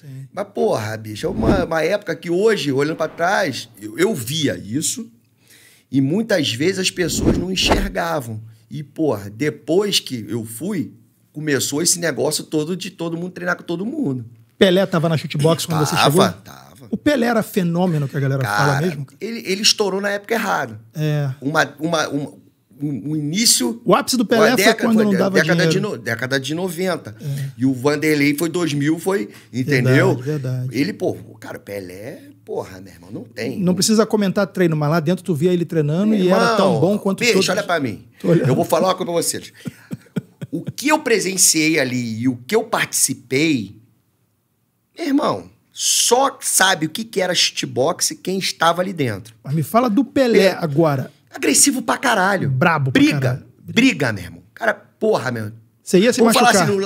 Sim. Mas, porra, bicho, é uma, uma época que hoje, olhando para trás, eu, eu, via isso e muitas vezes as pessoas não enxergavam. E, porra, depois que eu fui, começou esse negócio todo de todo mundo treinar com todo mundo. Pelé tava na chutebox quando tava, você chegou? Tava. O Pelé era fenômeno que a galera cara, fala mesmo? Ele, ele estourou na época errada. É. Uma, uma, uma o, o início. O ápice do Pelé década, foi quando foi, não dava década dinheiro. De, década de 90. É. E o Vanderlei foi 2000, foi. Entendeu? Verdade, verdade. Ele, pô, cara, o Pelé, porra, meu irmão, não tem. Não, precisa comentar treino, mas lá dentro tu via ele treinando meu e irmão, era tão bom quanto bicho, todos... olha para mim. Eu vou falar uma coisa pra vocês. o que eu presenciei ali e o que eu participei, meu irmão, só sabe o que, que era shitbox quem estava ali dentro. Mas me fala do Pelé, Pelé. agora. Agressivo pra caralho. Brabo briga, pra caralho. Briga, meu mesmo. Cara, porra meu. Você ia se vou machucar. Assim,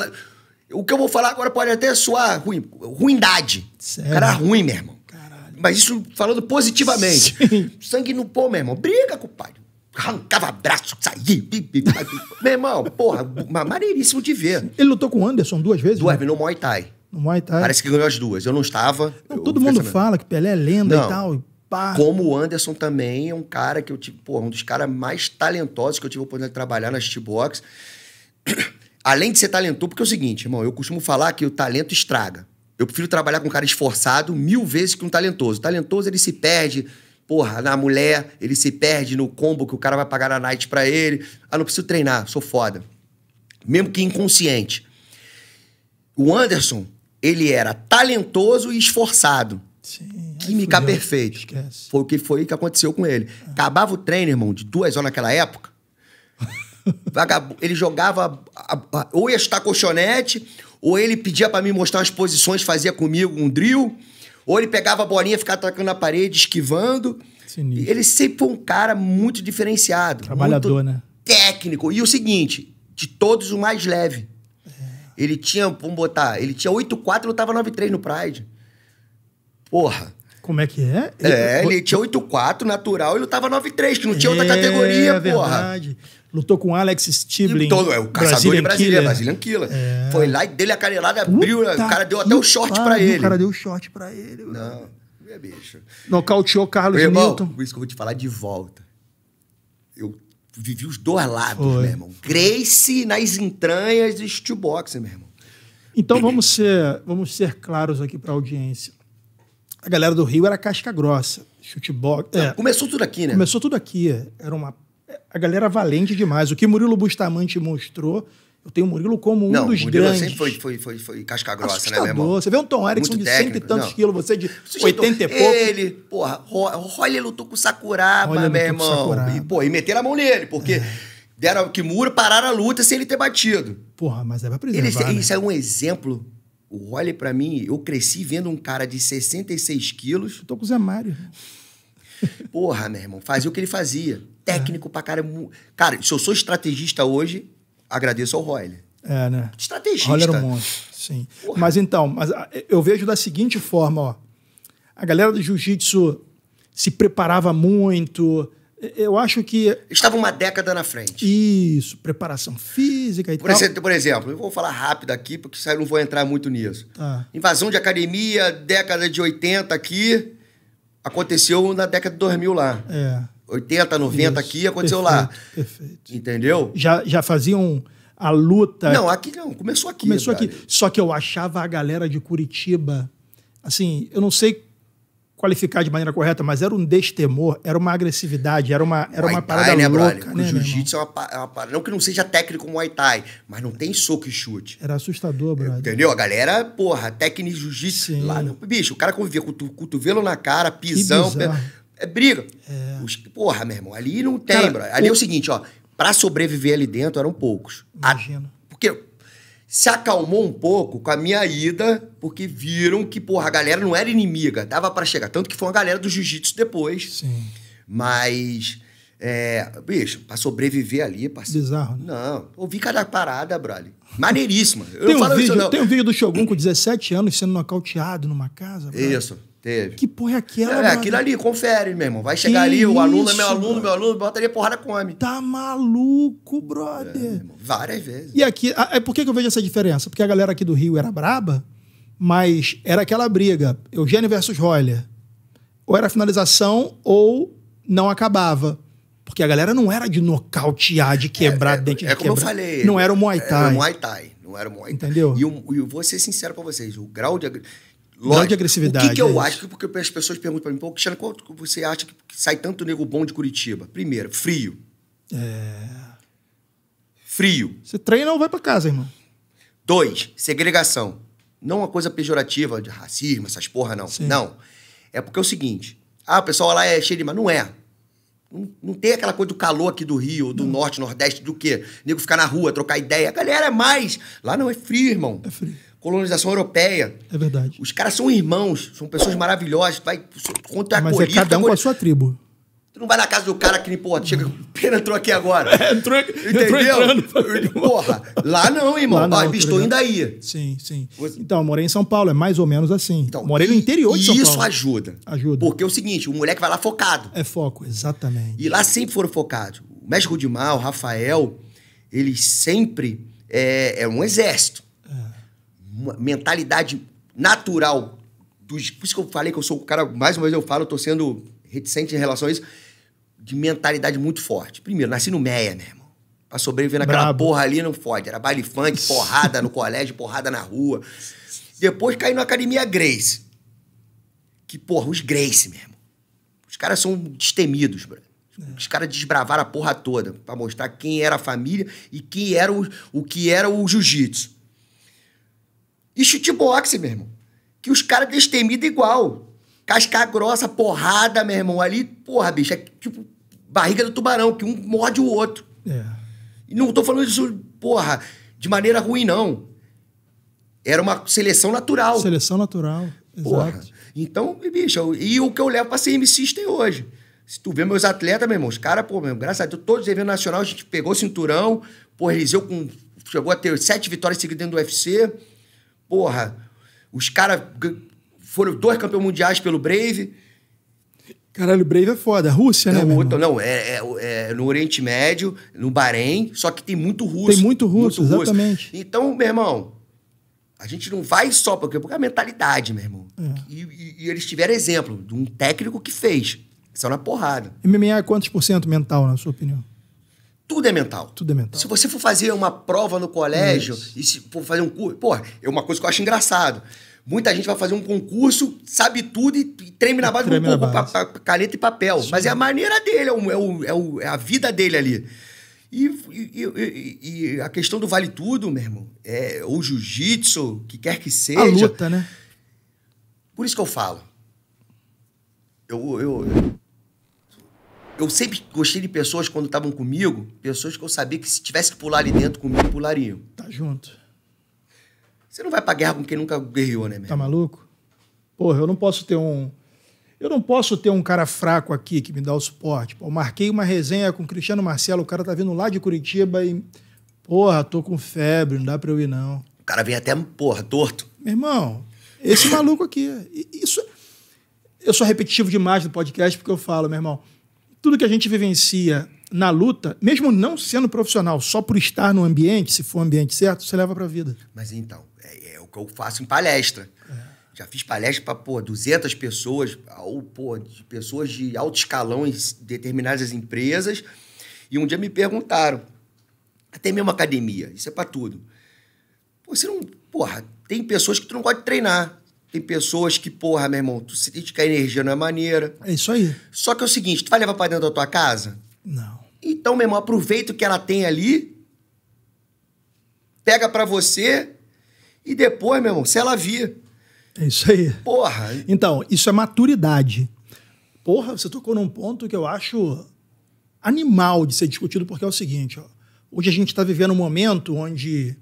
o que eu vou falar agora pode até soar ruim, ruindade. Sério? Cara ruim, meu irmão. Caralho. Mas isso falando positivamente. Sim. Sangue no pó, meu irmão. Briga, compadre. Arrancava braço, saía. meu irmão, porra, maneiríssimo de ver. Ele lutou com o Anderson duas vezes? Duas, né? no Muay Thai. No Muay Thai. Parece que ganhou as duas. Eu não estava. Não, todo mundo fala que Pelé é lenda não. e tal. Pá. Como o Anderson também é um cara que eu tive, pô, um dos caras mais talentosos que eu tive a oportunidade de trabalhar na Steelbox. Além de ser talentoso, porque é o seguinte, irmão, eu costumo falar que o talento estraga. Eu prefiro trabalhar com um cara esforçado mil vezes que um talentoso. O talentoso, ele se perde, porra, na mulher, ele se perde no combo que o cara vai pagar na night pra ele. Ah, não preciso treinar, sou foda. Mesmo que inconsciente. O Anderson, ele era talentoso e esforçado. Sim química fudeu. perfeita. Esquece. Foi o que foi que aconteceu com ele. É. Acabava o treino, irmão, de duas horas naquela época. ele jogava a, a, ou ia estar colchonete, ou ele pedia para mim mostrar as posições, fazia comigo um drill, ou ele pegava a bolinha, ficava atacando na parede, esquivando. Sinistro. Ele sempre foi um cara muito diferenciado. Trabalhador, muito né? Técnico. E o seguinte, de todos o mais leve. É. Ele tinha, vamos botar, ele tinha 8-4, eu tava 9-3 no Pride. Porra. Como é que é? é, ele tinha 8-4 natural e lutava 9-3, que não tinha é, outra categoria, é porra. Verdade. Lutou com Alex Stibling. Lutou, então, é, o caçador de Brasília, Brasilian Killer. É. Foi lá e dele a canelada, abriu, o cara deu até o um short para ele. O cara deu o um short para ele. Não, é bicho. Nocauteou Carlos irmão, Newton. Por isso que eu vou te falar de volta. Eu vivi os dois lados, Foi. meu irmão. Grace nas entranhas do steelboxing, meu irmão. Então vamos ser, vamos ser claros aqui para a audiência a galera do Rio era casca grossa, chutebol. É, é, começou tudo aqui, né? Começou tudo aqui. Era uma a galera valente demais. O que Murilo Bustamante mostrou, eu tenho o Murilo como um não, dos Murilo grandes. sempre foi, foi, foi, foi casca grossa, Assustador. né, meu irmão? Você vê um Tom Erickson de cento e tantos não. quilos, você de você 80 e pouco. Ele, porra, Roller lutou com o Sakuraba, meu irmão. Sakuraba. E, pô, e meteram a mão nele, porque. É. Deram que muro pararam a luta sem ele ter batido. Porra, mas é pra preservar. Ele, né? Isso é um exemplo Olhe para mim, eu cresci vendo um cara de 66 quilos. Eu tô com o Zé Mário. Porra, meu irmão, fazia o que ele fazia. Técnico é. pra cara. Cara, se eu sou estrategista hoje, agradeço ao Royle. É, né? Estrategista. Royle era um monstro, sim. Porra. Mas então, mas ah, eu vejo da seguinte forma, ó. A galera do jiu-jitsu se preparava muito, é, eu acho que. Estava uma década na frente. Isso, preparação física e por tal. Exemplo, por exemplo, eu vou falar rápido aqui, porque eu não vou entrar muito nisso. Tá. Invasão de academia, década de 80 aqui, aconteceu na década de 2000 lá. É. 80, 90 Isso, aqui, aconteceu perfeito, lá. Perfeito. Entendeu? Já, já faziam a luta. Não, aqui não, começou aqui. Começou aqui. Só que eu achava a galera de Curitiba. Assim, eu não sei qualificar de maneira correta, mas era um destemor, era uma agressividade, era uma, era uma parada thai, né, louca. Brother? Né, jiu-jitsu é uma, é uma parada, não que não seja técnico Muay Thai, mas não tem soco e chute. Era assustador, brother. Entendeu? A galera, porra, técnico de jiu-jitsu lá. No, bicho, o cara convivia com o cotovelo na cara, pisão... É briga. É. Os, porra, meu irmão, ali não tem, cara, Ali é o... é o seguinte, ó, pra sobreviver ali dentro eram poucos. Imagina. A, porque se acalmou um pouco com a minha ida, porque viram que, porra, a galera não era inimiga, dava para chegar. Tanto que foi uma galera do jiu-jitsu depois. Sim. Mas, é, bicho, pra sobreviver ali, parceiro. Bizarro, né? Não, ouvi cada parada, brother. Maneiríssima. tem, um vídeo, tem um vídeo do Shogun com 17 anos sendo nocauteado numa casa. Brother. Isso. Teve. Que porra é aquela? É, é aquilo ali, confere, meu irmão. Vai chegar que ali, o aluno é isso, é meu aluno, meu aluno, bota ali a porrada come. Tá maluco, brother. É, várias vezes. E aqui, a, é, por que, que eu vejo essa diferença? Porque a galera aqui do Rio era braba, mas era aquela briga, Eugênio versus Royler. Ou era finalização ou não acabava. Porque a galera não era de nocautear, de é, quebrar é, é, dente de é como eu falei. Não era o Muay Thai. Era o Muay Thai. Não era o Muay Thai. Entendeu? E eu, eu vou ser sincero pra vocês. O grau de... Lógico. Não de agressividade. O que, que eu é acho? Porque as pessoas perguntam para mim, pô, Cristiano, quanto você acha que sai tanto nego bom de Curitiba? Primeiro, frio. É. Frio. Você treina ou vai para casa, irmão? Dois, segregação. Não uma coisa pejorativa de racismo, essas porra, não. Sim. Não. É porque é o seguinte: ah, o pessoal lá é cheio de. Mas não é. Não, não, tem aquela coisa do calor aqui do Rio, do não. Norte, Nordeste, do quê? nego ficar na rua, trocar ideia. A galera é mais. Lá não é frio, irmão. É frio colonização europeia. É verdade. Os caras são irmãos, são pessoas maravilhosas. vai contra a Mas é cada um com a sua tribo. Tu não vai na casa do cara que, nem porra, chega, pena entrou aqui agora. É, entrou, Entendeu? Entrou entrando. Porra, lá não, irmão. Lá não, ah, estou aí. Sim, sim. Então, morei em São Paulo, é mais ou menos assim. Então, morei no interior de São Paulo. Isso ajuda. Ajuda. Porque é o seguinte, o moleque vai lá focado. É foco, exatamente. E lá sempre foram focados. O México de Mal, o Rafael, eles sempre... É, é um exército uma mentalidade natural. Dos, por isso que eu falei que eu sou o cara, mais uma vez eu falo, eu tô sendo reticente em relação a isso, de mentalidade muito forte. Primeiro, nasci no Meia, meu né, irmão. Pra sobreviver naquela porra ali não fode. Era baile funk, porrada no colégio, porrada na rua. Depois caí na academia Grace. Que, porra, os Grace, meu irmão. Os caras são destemidos, bro. É. Os caras desbravaram a porra toda para mostrar quem era a família e quem era o, o que era o jiu-jitsu. E chute-boxe, meu irmão. Que os caras destemidos igual. Casca grossa, porrada, meu irmão. Ali, porra, bicho, é tipo barriga do tubarão, que um morde o outro. É. E não tô falando isso, porra, de maneira ruim, não. Era uma seleção natural. Seleção natural, porra. exato. Então, bicho, e o que eu levo pra ser tem hoje. Se tu vê meus atletas, meu irmão, os caras, pô, meu, graças a Deus, todos os eventos nacionais, a gente pegou o cinturão, pô, Eliseu com, chegou a ter sete vitórias seguidas dentro do UFC. Porra, os caras foram dois campeões mundiais pelo Brave. Caralho, o Brave é foda. Rússia, né? né? Outro, não, é, é, é, no Oriente Médio, no Bahrein, só que tem muito russo. Tem muito russo, muito exatamente. Russo. Então, meu irmão, a gente não vai só porque, porque é a mentalidade, meu irmão. É. E, e, e, eles tiveram exemplo de um técnico que fez. Saiu na porrada. MMA é quantos por cento mental, na sua opinião? Tudo é mental. Tudo é mental. Se você for fazer uma prova no colégio Isso. e se for fazer um curso. Pô, é uma coisa que eu acho engraçado. Muita gente vai fazer um concurso, sabe tudo e treme na base treme um pouco, caneta e papel. Mas é a maneira dele, é, o, é, o, é, é a vida dele ali. E, e, e, e, a questão do vale tudo, meu irmão, é, ou jiu-jitsu, que quer que seja. A luta, né? Por isso que eu falo. eu, eu, eu eu sempre gostei de pessoas quando estavam comigo, pessoas que eu sabia que se tivesse que pular ali dentro comigo, pulariam. Tá junto. Você não vai pra guerra com quem nunca guerreou, né, tá meu? Tá maluco? Porra, eu não posso ter um. Eu não posso ter um cara fraco aqui que me dá o suporte. Pô, eu marquei uma resenha com o Cristiano Marcelo, o cara tá vindo lá de Curitiba e. Porra, tô com febre, não dá pra eu ir, não. O cara vem até, porra, torto. Meu irmão, esse maluco aqui. Isso. Eu sou repetitivo demais no podcast porque eu falo, meu irmão tudo que a gente vivencia na luta, mesmo não sendo profissional, só por estar no ambiente, se for o ambiente certo, você leva para a vida. Mas então, é, é, o que eu faço em palestra. É. Já fiz palestra para, pô, 200 pessoas, ou, pô, de pessoas de alto escalão em determinadas empresas. E um dia me perguntaram, até mesmo academia, isso é para tudo. Pô, você não, porra, tem pessoas que tu não gosta de treinar. Tem pessoas que, porra, meu irmão, tu se que a energia não é maneira. É isso aí. Só que é o seguinte, tu vai levar pra dentro da tua casa? Não. Então, meu irmão, aproveita o que ela tem ali, pega para você e depois, meu irmão, se ela vir. É isso aí. Porra. Então, isso é maturidade. Porra, você tocou num ponto que eu acho animal de ser discutido, porque é o seguinte, ó. Hoje a gente está vivendo um momento onde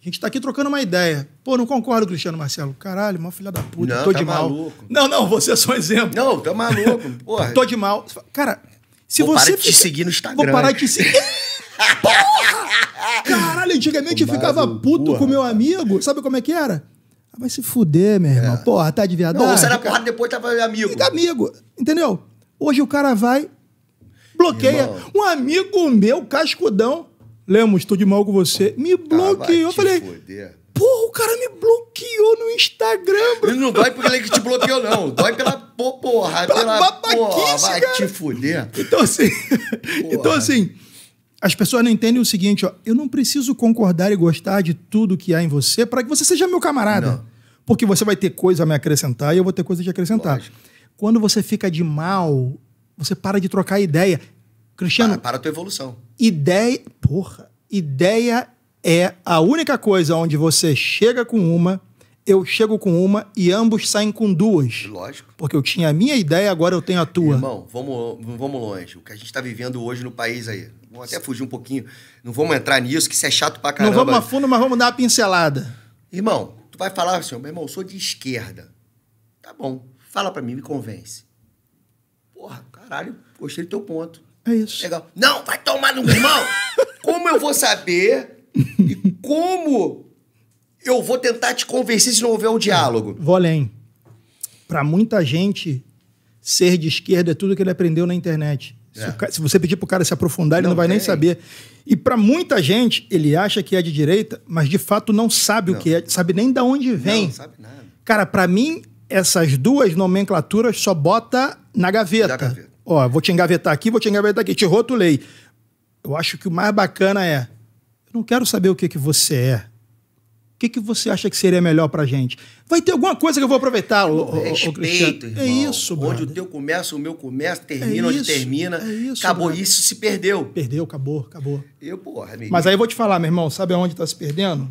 a gente está aqui trocando uma ideia. Pô, não concordo, Cristiano Marcelo. Caralho, mal filha da puta, não, tô tá de mal. Maluco. Não, não, você é só um exemplo. Não, tá maluco, porra. tô de mal. Cara, se Vou você. Vou parar de te seguir no Instagram. Vou parar de te seguir. porra! Caralho, antigamente eu ficava puto porra. com meu amigo. Sabe como é que era? Ah, vai se fuder, meu irmão. É. Porra, tá de viadão. Não, você era porrada depois tava amigo. Fica amigo, entendeu? Hoje o cara vai, bloqueia. Irmão. Um amigo meu, cascudão, Lemos, estou de mal com você. Ah, me tá, bloqueou. Ah, eu falei, foder. porra, o cara me bloqueou no Instagram, bro. Ele não vai porque ele é que te bloqueou, não. Dói pela porra, pela, pela porra, vai cara. te fuder. Então assim, então assim, as pessoas não entendem o seguinte, ó. Eu não preciso concordar e gostar de tudo que há em você para que você seja meu camarada. Não. Porque você vai ter coisa a me acrescentar e eu vou ter coisa a te acrescentar. Lógico. Quando você fica de mal, você para de trocar ideia. Cristiano. Para, para a tua evolução. Ideia. Porra. Ideia é a única coisa onde você chega com uma, eu chego com uma e ambos saem com duas. Lógico. Porque eu tinha a minha ideia, agora eu tenho a tua. Irmão, vamos, vamos longe. O que a gente está vivendo hoje no país aí. Vou até fugir um pouquinho. Não vamos entrar nisso, que isso é chato pra caramba. Não vamos a fundo, mas vamos dar uma pincelada. Irmão, tu vai falar assim, meu irmão, eu sou de esquerda. Tá bom, fala pra mim, me convence. Porra, caralho, gostei do teu ponto. É isso. Legal. Não, vai tomar no meu irmão! como eu vou saber e como eu vou tentar te convencer se não houver um diálogo? Vou além. Para muita gente, ser de esquerda é tudo que ele aprendeu na internet. É. Se, cara, se, você pedir pro cara se aprofundar, ele não, não vai tem. nem saber. E para muita gente, ele acha que é de direita, mas de fato não sabe não. o que é, sabe nem da onde vem. Não, sabe nada. Cara, para mim, essas duas nomenclaturas só bota na gaveta. Na gaveta. Ó, vou te engavetar aqui, vou te engavetar aqui, te rotulei. Eu acho que o mais bacana é, eu não quero saber o que, que você é. O que, que você acha que seria melhor pra gente? Vai ter alguma coisa que eu vou aproveitar, o, Respeito, o irmão. É isso, Onde o teu começa, o meu começa, termina é isso, onde termina. É isso, acabou brother. isso, se perdeu. Perdeu, acabou, acabou. Eu, porra, amigo. Mas aí eu vou te falar, meu irmão, sabe aonde tá se perdendo?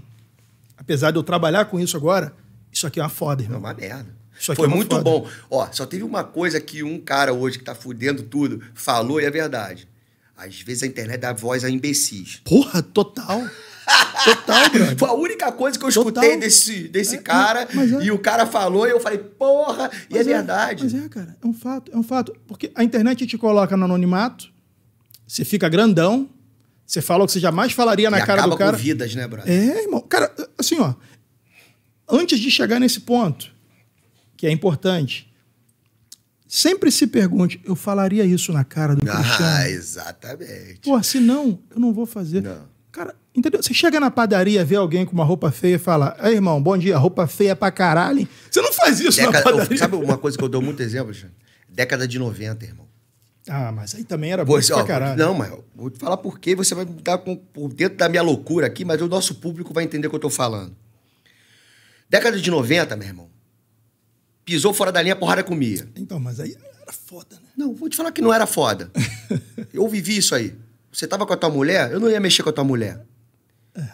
Apesar de eu trabalhar com isso agora, isso aqui é uma foda, irmão. É uma merda. Foi é muito foda. bom. Ó, só teve uma coisa que um cara hoje que tá fudendo tudo falou e é verdade. Às vezes a internet dá voz a imbecis. Porra, total. Total, brother. Foi a única coisa que eu escutei Total. desse, desse é, cara. É. E o cara falou e eu falei, porra, e é, é, verdade. Mas é, cara, é um fato, é um fato. Porque a internet te coloca no anonimato, você fica grandão, você fala o que você jamais falaria e na cara do cara. Com vidas, né, brother? É, irmão. Cara, assim, ó. Antes de chegar nesse ponto, que é importante. Sempre se pergunte, eu falaria isso na cara do ah, Cristiano? Ah, exatamente. Pô, senão eu não vou fazer. Não. Cara, entendeu? Você chega na padaria, vê alguém com uma roupa feia e fala, aí irmão, bom dia, roupa feia pra caralho. Você não faz isso Década, na padaria. Eu, sabe uma coisa que eu dou muito exemplo, Alexandre? Década de 90, irmão. Ah, mas aí também era bom pra caralho. Não, mas vou te falar por quê, você vai dar com, por dentro da minha loucura aqui, mas o nosso público vai entender o que eu tô falando. Década de 90, meu irmão, pisou fora da linha, a porrada comia. Então, mas aí era foda, né? Não, vou te falar que não era foda. eu vivi isso aí. Você tava com a tua mulher, eu não ia mexer com a tua mulher. É.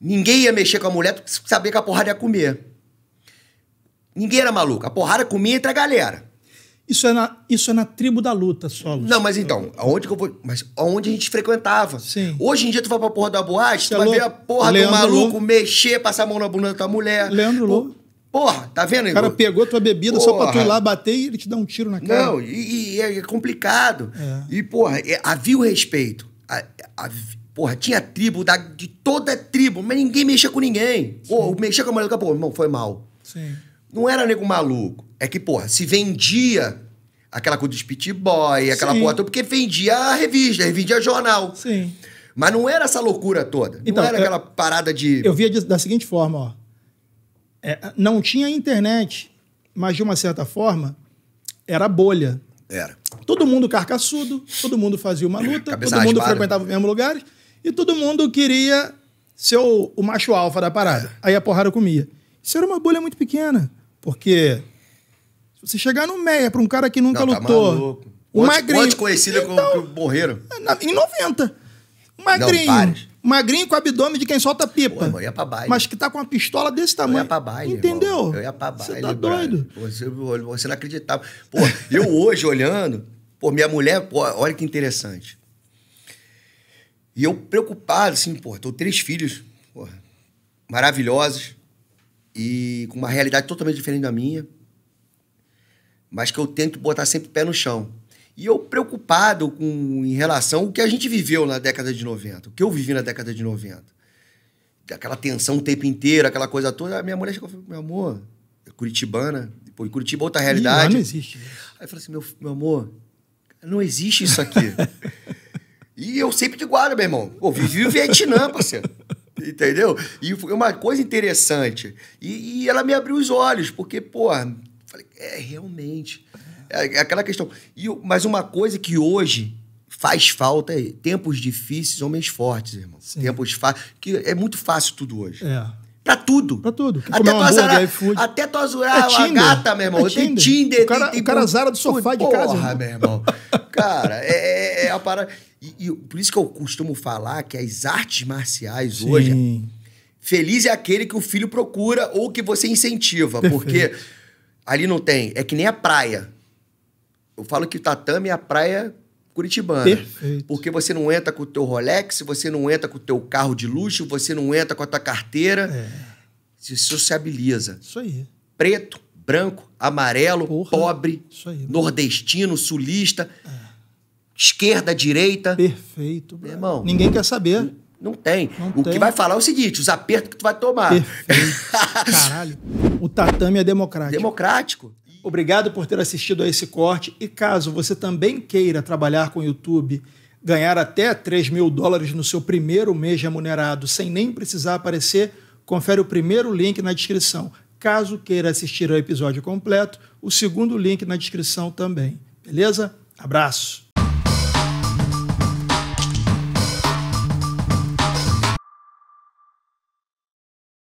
Ninguém ia mexer com a mulher, tu sabia que a porrada ia comer. Ninguém era maluco. A porrada comia entre a galera. Isso é na, isso é na tribo da luta só. Não, mas então, aonde que eu vou. Mas aonde a gente frequentava. Sim. Hoje em dia tu vai pra porra da boate, Você tu é vai ver a porra Leandro do maluco mexer, passar a mão na bunda da tua mulher. Leandro Lô. Porra, tá vendo, Igor? O cara pegou tua bebida porra. só pra tu ir lá bater e ele te dá um tiro na cara. Não, e, e é complicado. É. E, porra, é, havia o respeito. A, a, porra, tinha tribo da, de toda tribo, mas ninguém mexia com ninguém. Ou mexia com a mulher pô, irmão, foi mal. Sim. Não era nego maluco. É que, porra, se vendia aquela coisa de pit boy, aquela porra porque vendia a revista, vendia jornal. Sim. Mas não era essa loucura toda. Então, não era eu, é, aquela parada de. Eu via da seguinte forma, ó é, não tinha internet, mas de uma certa forma era bolha. Era. Todo mundo carcaçudo, todo mundo fazia uma é, luta, todo mundo né? frequentava os mesmos lugares e todo mundo queria ser o, o macho alfa da parada. É. Aí a porrada comia. Isso era uma bolha muito pequena, porque se você chegar no meia para um cara que nunca não, tá lutou, tá um magrinho. Quantos conhecidos então, morreram? Na, em 90. Um magrinho. Não, Magrinho com abdômen de quem solta pipa. Pô, eu ia pra baile. Mas que tá com uma pistola desse tamanho. Eu ia pra baile, Entendeu? Irmão. Eu ia pra baile. Você tá doido? Você, você não acreditava. Pô, eu hoje olhando, pô, minha mulher, pô, olha que interessante. E eu preocupado, assim, pô, tô três filhos, pô, maravilhosos e com uma realidade totalmente diferente da minha, mas que eu tento botar sempre o pé no chão. E eu preocupado com, em relação ao que a gente viveu na década de 90, o que eu vivi na década de 90. Aquela tensão o tempo inteiro, aquela coisa toda. A minha mulher chegou e falou: meu amor, é curitibana. depois Curitiba é outra realidade. Ih, não existe. Aí eu falei assim: meu, meu amor, não existe isso aqui. e eu sempre de guarda, meu irmão. Pô, vivi o Vietnã, parceiro. Entendeu? E foi uma coisa interessante. E, e ela me abriu os olhos, porque, pô, falei: é, realmente. É, é aquela questão. E, mas uma coisa que hoje faz falta é tempos difíceis, homens fortes, irmão. Sim. Tempos fáceis. Que é muito fácil tudo hoje. É. Pra tudo. Pra tudo. até tu azarar, até tu azurar é a gata, meu irmão. É tem Tinder. Tinder, o cara, tem, o cara azara do sofá de casa. Porra, meu irmão. cara, é, é, é, a parada... E, e, por isso que eu costumo falar que as artes marciais Sim. hoje... Feliz é aquele que o filho procura ou que você incentiva. Perfeito. Porque ali não tem... É que nem a praia eu falo que o tatame é a praia curitibana. Perfeito. Porque você não entra com o teu Rolex, você não entra com o teu carro de luxo, você não entra com a tua carteira. É. Se sociabiliza. Isso aí. Preto, branco, amarelo, Porra. pobre, aí, nordestino, sulista, é. esquerda, direita. Perfeito. Meu irmão, Ninguém quer saber. Não tem. Não o tem. que vai falar é o seguinte: os apertos que tu vai tomar. Caralho. O tatame é democrático. Democrático obrigado por ter assistido a esse corte. E caso você também queira trabalhar com o YouTube, ganhar até 3 mil dólares no seu primeiro mês remunerado sem nem precisar aparecer, confere o primeiro link na descrição. Caso queira assistir ao episódio completo, o segundo link na descrição também. Beleza? Abraço!